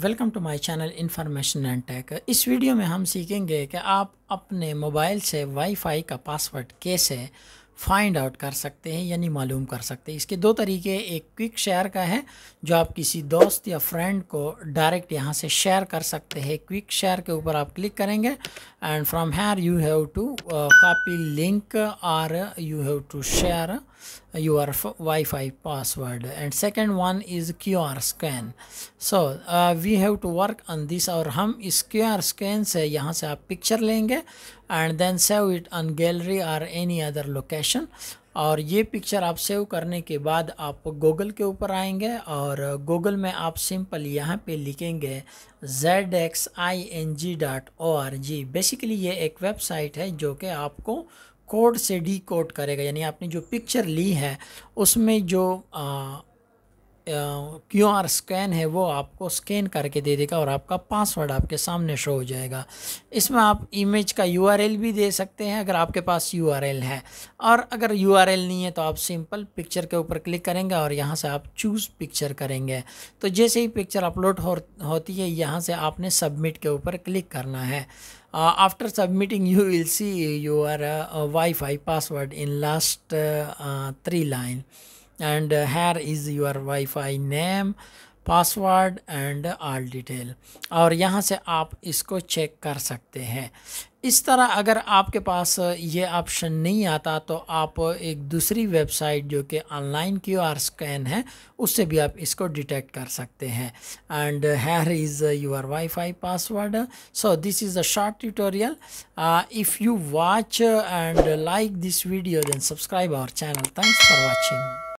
welcome to my channel information and tech इस video में हम सीखेंगे कि आप अपने मोबाइल से वाईफाई का पासवर्ड कैसे फाइंड आउट कर सकते हैं यानी मालूम कर सकते हैं इसके दो तरीके एक क्विक शेयर का है जो आप किसी दोस्त या फ्रेंड को डायरेक्ट यहाँ से शेयर कर सकते हैं क्विक शेयर के ऊपर आप क्लिक करेंगे and from here you have to copy link or you have to share your Wi-Fi password and second one is QR scan so uh, we have to work on this और हम इस QR scan से यहाँ से आप picture लेंगे and then save it on gallery or any other location और ये पिक्चर आप सेव करने के बाद आप गूगल के ऊपर आएंगे और गूगल में आप सिंपल यहाँ पे लिखेंगे Z X I N G dot O R G basically ये एक वेबसाइट है जो कि आपको कोड से डी कोड करेगा यानी आपने जो पिक्चर ली है उसमें जो क्यू आर स्कैन है वो आपको स्कैन करके दे देगा और आपका पासवर्ड आपके सामने शो हो जाएगा इसमें आप इमेज का यू आर एल भी दे सकते हैं अगर आपके पास यू आर एल है और अगर यू आर एल नहीं है तो आप सिंपल पिक्चर के ऊपर क्लिक करेंगे और यहाँ से आप चूज़ पिक्चर करेंगे तो जैसे ही पिक्चर अपलोड हो, होती है यहाँ से आपने सबमिट के ऊपर क्लिक करना है Uh, after submitting you will see your uh, uh Wi-Fi password in last uh, uh, three line and here is your Wi-Fi name password and all detail और यहाँ से आप इसको चेक कर सकते हैं इस तरह अगर आपके पास ये ऑप्शन नहीं आता तो आप एक दूसरी वेबसाइट जो कि ऑनलाइन क्यू आर स्कैन है उससे भी आप इसको डिटेक्ट कर सकते हैं and here is your WiFi password so this is a short tutorial if you watch and like this video then subscribe our channel thanks for watching